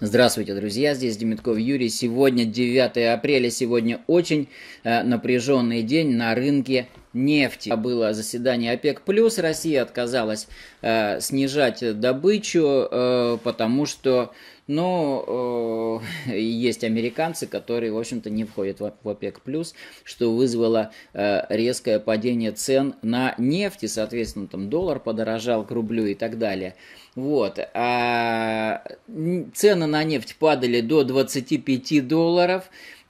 Здравствуйте, друзья, здесь Демитков Юрий. Сегодня 9 апреля, сегодня очень э, напряженный день на рынке нефти. А было заседание ОПЕК+, плюс Россия отказалась э, снижать добычу, э, потому что но э, есть американцы, которые, в общем-то, не входят в, в ОПЕК+, что вызвало э, резкое падение цен на нефть, и, соответственно, там доллар подорожал к рублю и так далее. Вот. А цены на нефть падали до 25 долларов,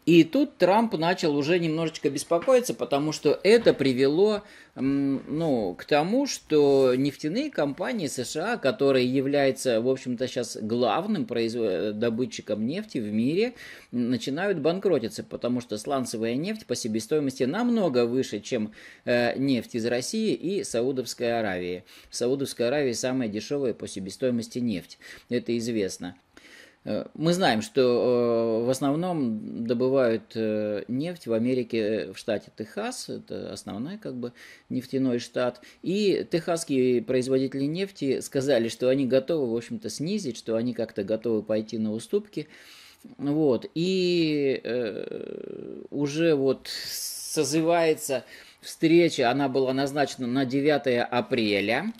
и тут Трамп начал уже немножечко беспокоиться, потому что это привело ну, к тому, что нефтяные компании США, которые являются, в общем-то, сейчас главным добытчиком нефти в мире, начинают банкротиться, потому что сланцевая нефть по себестоимости намного выше, чем э, нефть из России и Саудовской Аравии. В Саудовской Аравии самая дешевая по себестоимости нефть, это известно. Э, мы знаем, что э, в основном добывают э, нефть в Америке в штате Техас, это основной как бы нефтяной штат, и техасские производители нефти сказали, что они готовы, в общем-то, снизить, что они как-то готовы пойти на уступки, вот, и уже вот созывается встреча, она была назначена на 9 апреля,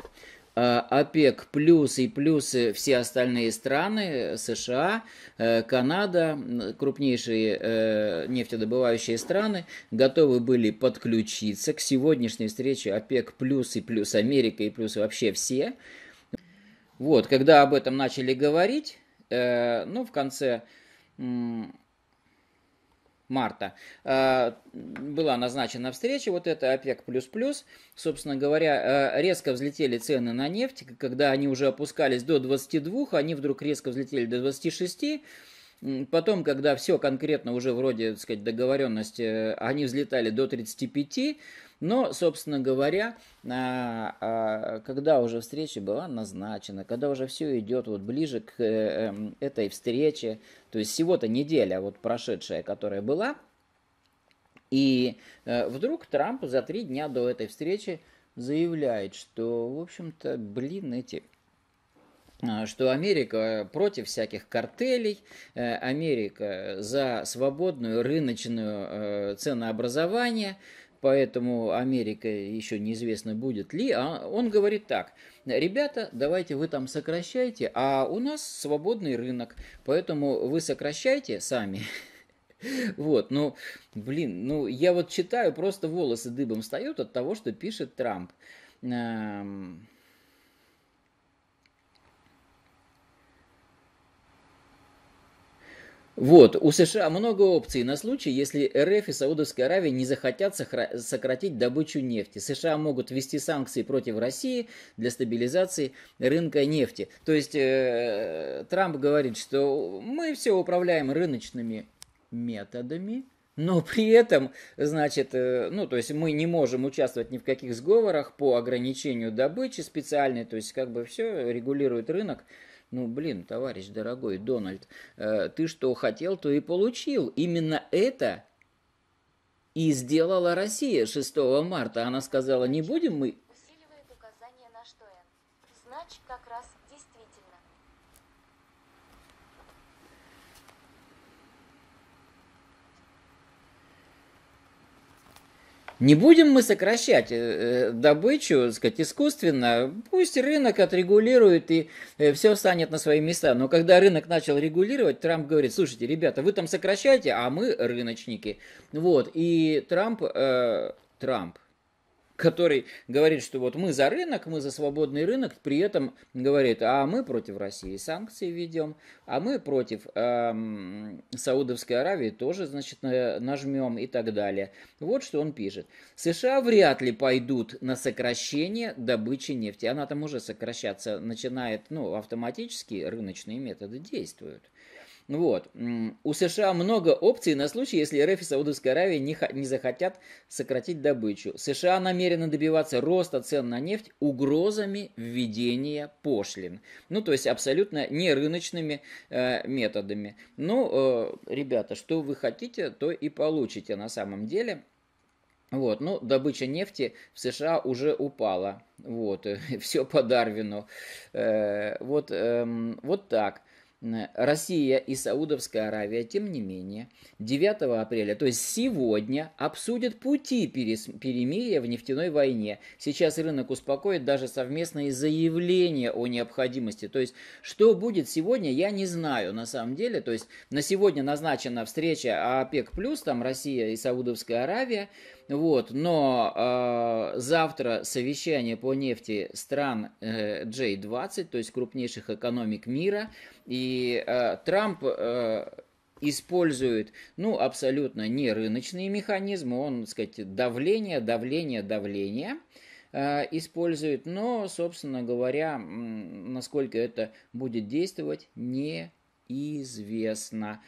а, ОПЕК плюс и плюс все остальные страны, США, э, Канада, крупнейшие э, нефтедобывающие страны, готовы были подключиться к сегодняшней встрече ОПЕК плюс и плюс Америка и плюс вообще все. Вот, когда об этом начали говорить, э, ну, в конце марта э, была назначена встреча, вот это ОПЕК++, собственно говоря, э, резко взлетели цены на нефть, когда они уже опускались до 22, они вдруг резко взлетели до 26, Потом, когда все конкретно уже вроде, так сказать, договоренности, э, они взлетали до 35, но, собственно говоря, а, когда уже встреча была назначена, когда уже все идет вот ближе к э, эм, этой встрече, то есть всего-то неделя вот прошедшая, которая была, и э, вдруг Трамп за три дня до этой встречи заявляет, что, в общем-то, блин, эти а, что Америка против всяких картелей, э, Америка за свободную рыночную ценообразование – поэтому Америка еще неизвестно будет ли, а он говорит так, ребята, давайте вы там сокращайте, а у нас свободный рынок, поэтому вы сокращайте сами. Вот, ну, блин, ну, я вот читаю, просто волосы дыбом встают от того, что пишет Трамп. Вот, у США много опций на случай, если РФ и Саудовская Аравия не захотят сократить добычу нефти. США могут ввести санкции против России для стабилизации рынка нефти. То есть э, Трамп говорит, что мы все управляем рыночными методами, но при этом, значит, э, ну, то есть мы не можем участвовать ни в каких сговорах по ограничению добычи специальной, то есть как бы все регулирует рынок. Ну, блин, товарищ дорогой Дональд, э, ты что хотел, то и получил. Именно это и сделала Россия 6 марта. Она сказала, не будем мы... Усиливает указание на что Значит, как раз... Не будем мы сокращать э, э, добычу, так сказать, искусственно. Пусть рынок отрегулирует и э, все станет на свои места. Но когда рынок начал регулировать, Трамп говорит, слушайте, ребята, вы там сокращаете, а мы рыночники. Вот. И Трамп, э, Трамп, который говорит, что вот мы за рынок, мы за свободный рынок, при этом говорит, а мы против России санкции ведем, а мы против эм, Саудовской Аравии тоже, значит, нажмем и так далее. Вот что он пишет. США вряд ли пойдут на сокращение добычи нефти. Она там уже сокращаться начинает, ну, автоматически рыночные методы действуют. Ну вот. У США много опций на случай, если РФ и Саудовская Аравия не, не захотят сократить добычу. США намерены добиваться роста цен на нефть угрозами введения пошлин. Ну, то есть абсолютно не рыночными э, методами. Ну, э, ребята, что вы хотите, то и получите на самом деле. Вот, ну, добыча нефти в США уже упала. Вот, все по Дарвину. Э, вот, э, вот так. Э, Россия и Саудовская Аравия, тем не менее, 9 апреля, то есть сегодня, обсудят пути перемирия в нефтяной войне. Сейчас рынок успокоит даже совместные заявления о необходимости. То есть, что будет сегодня, я не знаю на самом деле. То есть, на сегодня назначена встреча ОПЕК+, там Россия и Саудовская Аравия. Вот, но э, завтра совещание по нефти стран э, J20, то есть крупнейших экономик мира, и э, Трамп э, использует, ну, абсолютно не рыночные механизмы, он, так сказать, давление, давление, давление а, использует, но, собственно говоря, насколько это будет действовать, неизвестно.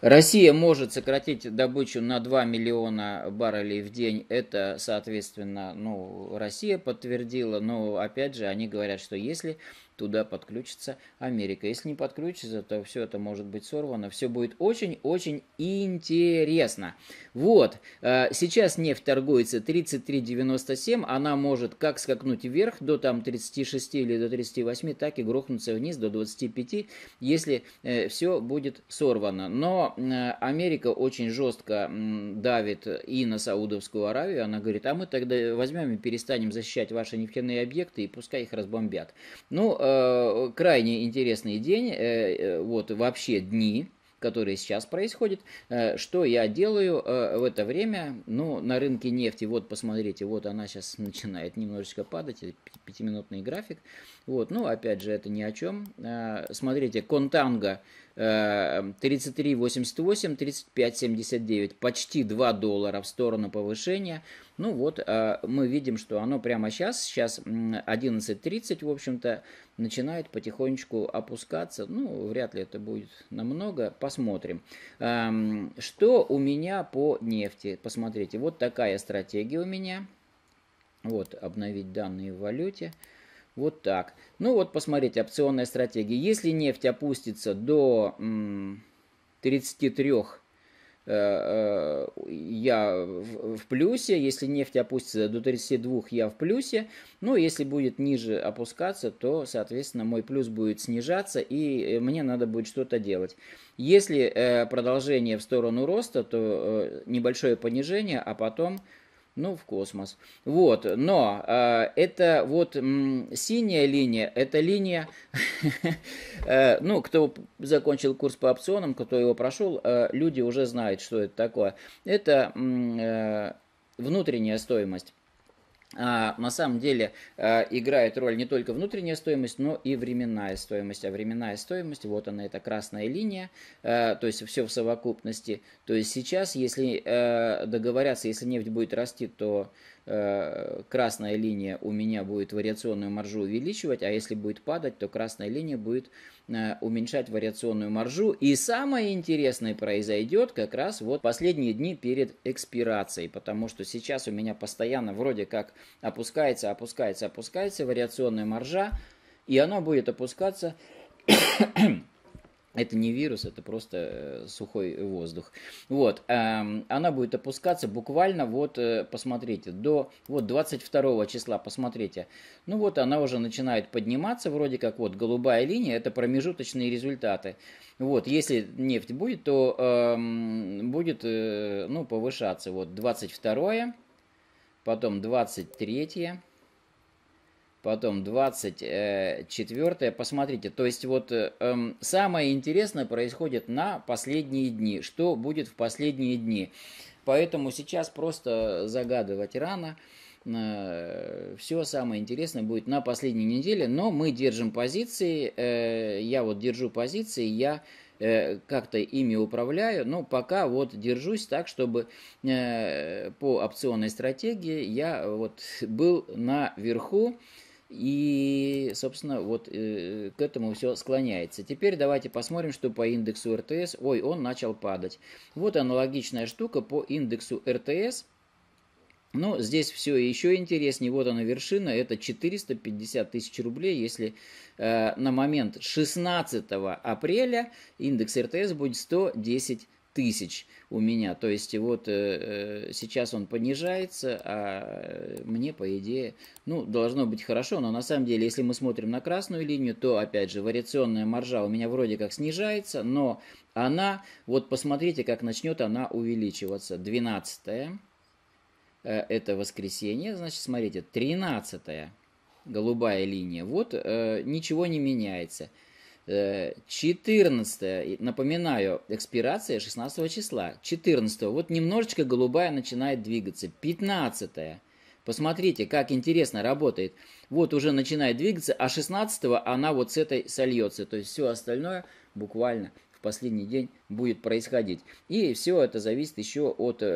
Россия может сократить добычу на 2 миллиона баррелей в день. Это, соответственно, ну, Россия подтвердила, но опять же они говорят, что если туда подключится Америка. Если не подключится, то все это может быть сорвано. Все будет очень-очень интересно. Вот, э, сейчас нефть торгуется 33.97. Она может как скакнуть вверх до там 36 или до 38, так и грохнуться вниз до 25, если э, все будет сорвано. Но э, Америка очень жестко давит и на Саудовскую Аравию. Она говорит, а мы тогда возьмем и перестанем защищать ваши нефтяные объекты и пускай их разбомбят. Ну, э, крайне интересный день, э, э, вот вообще дни, которые сейчас происходят, э, что я делаю э, в это время, ну, на рынке нефти, вот, посмотрите, вот она сейчас начинает немножечко падать, пятиминутный график, вот, ну, опять же, это ни о чем, э, смотрите, Контанга 33.88, э, 35.79, почти 2 доллара в сторону повышения, ну вот, а, мы видим, что оно прямо сейчас, сейчас 11.30, в общем-то, начинает потихонечку опускаться. Ну, вряд ли это будет намного. Посмотрим. Что у меня по нефти? Посмотрите, вот такая стратегия у меня. Вот, обновить данные в валюте. Вот так. Ну вот, посмотрите, опционная стратегия. Если нефть опустится до 33 Э, э, я в плюсе, если нефть опустится до 32, я в плюсе, Но ну, если будет ниже опускаться, то, соответственно, мой плюс будет снижаться, и э, мне надо будет что-то делать. Если продолжение в сторону роста, то небольшое понижение, а потом ну, в космос. Вот, но э, это вот м, синяя линия, это линия, э, ну, кто закончил курс по опционам, кто его прошел, э, люди уже знают, что это такое. Это э, внутренняя стоимость. А, на самом деле а, играет роль не только внутренняя стоимость, но и временная стоимость. А временная стоимость, вот она, эта красная линия, а, то есть все в совокупности. То есть сейчас, если договорятся, если нефть будет расти, то красная линия у меня будет вариационную маржу увеличивать, а если будет падать, то красная линия будет уменьшать вариационную маржу. И самое интересное произойдет как раз вот последние дни перед экспирацией, потому что сейчас у меня постоянно вроде как опускается, опускается, опускается, вариационная маржа, и оно будет опускаться это не вирус, это просто э, сухой воздух. Вот, эм, она будет опускаться буквально, вот, э, посмотрите, до вот 22 числа, посмотрите. Ну вот, она уже начинает подниматься, вроде как вот голубая линия, это промежуточные результаты. Вот, если нефть будет, то э, будет, э, ну, повышаться. Вот 22 потом 23, потом 24. Э, Посмотрите, то есть вот э, эм, самое интересное происходит на последние дни. Что будет в последние дни? Поэтому сейчас просто загадывать рано. Э, все самое интересное будет на последней неделе, но мы держим позиции. я вот держу позиции, я Э, как-то ими управляю, но пока вот держусь так, чтобы э, по опционной стратегии я вот был наверху, и, собственно, вот э, к этому все склоняется. Теперь давайте посмотрим, что по индексу РТС. Ой, он начал падать. Вот аналогичная штука по индексу РТС – но здесь все еще интереснее. Вот она вершина. Это 450 тысяч рублей, если э, на момент 16 апреля индекс РТС будет 110 тысяч у меня. То есть э, вот э, э, сейчас он понижается, а э, мне, по идее, ну, должно быть хорошо. Но на самом деле, если мы смотрим на красную линию, то, опять же, вариационная маржа у меня вроде как снижается, но она, вот посмотрите, как начнет она увеличиваться. 12 Э, это воскресенье, значит, смотрите, 13 голубая линия, вот э, ничего не меняется. 14, э, напоминаю, экспирация 16 числа. 14, вот немножечко голубая начинает двигаться. 15, посмотрите, как интересно работает. Вот уже начинает двигаться, а 16 она вот с этой сольется. То есть все остальное буквально в последний день будет происходить. И все это зависит еще от э,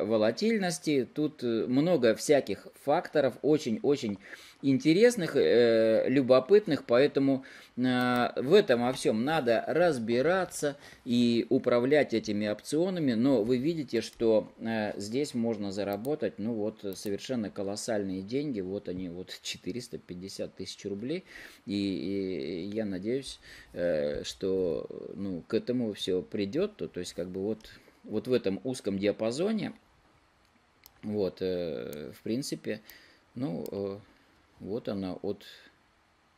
э, волатильности. Тут э, много всяких факторов, очень-очень интересных, э, любопытных, поэтому э, в этом во всем надо разбираться и управлять этими опционами, но вы видите, что э, здесь можно заработать, ну вот, совершенно колоссальные деньги, вот они, вот 450 тысяч рублей, и, и я надеюсь, э, что, ну, к этому все придет, то, то есть как бы вот, вот в этом узком диапазоне, вот, э, в принципе, ну, э, вот она от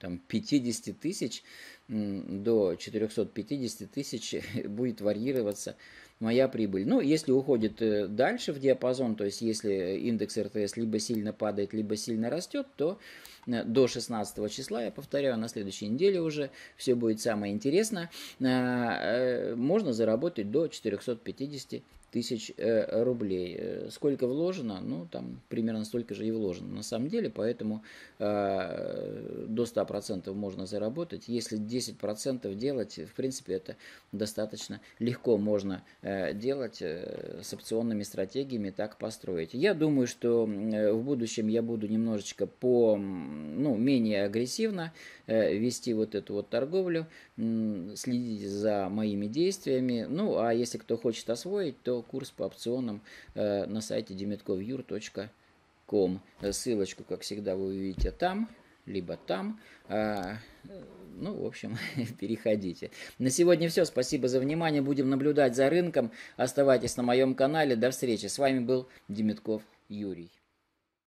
там, 50 тысяч до 450 тысяч будет варьироваться моя прибыль. Ну, если уходит э, дальше в диапазон, то есть если индекс РТС либо сильно падает, либо сильно растет, то э, до 16 числа, я повторяю, на следующей неделе уже все будет самое интересное, э, можно заработать до 450 тысяч э, рублей. Э, сколько вложено? Ну, там примерно столько же и вложено на самом деле, поэтому э, до 100% можно заработать. Если 10% делать, в принципе, это достаточно легко можно э, делать э, с опционными стратегиями, так построить. Я думаю, что э, в будущем я буду немножечко по, ну, менее агрессивно э, вести вот эту вот торговлю, э, следить за моими действиями. Ну, а если кто хочет освоить, то приобрел курс по опционам э, на сайте demetkovyur.com. Э, ссылочку, как всегда, вы увидите там либо там. А, ну, в общем, переходите. На сегодня все. Спасибо за внимание. Будем наблюдать за рынком. Оставайтесь на моем канале. До встречи. С вами был Демитков Юрий.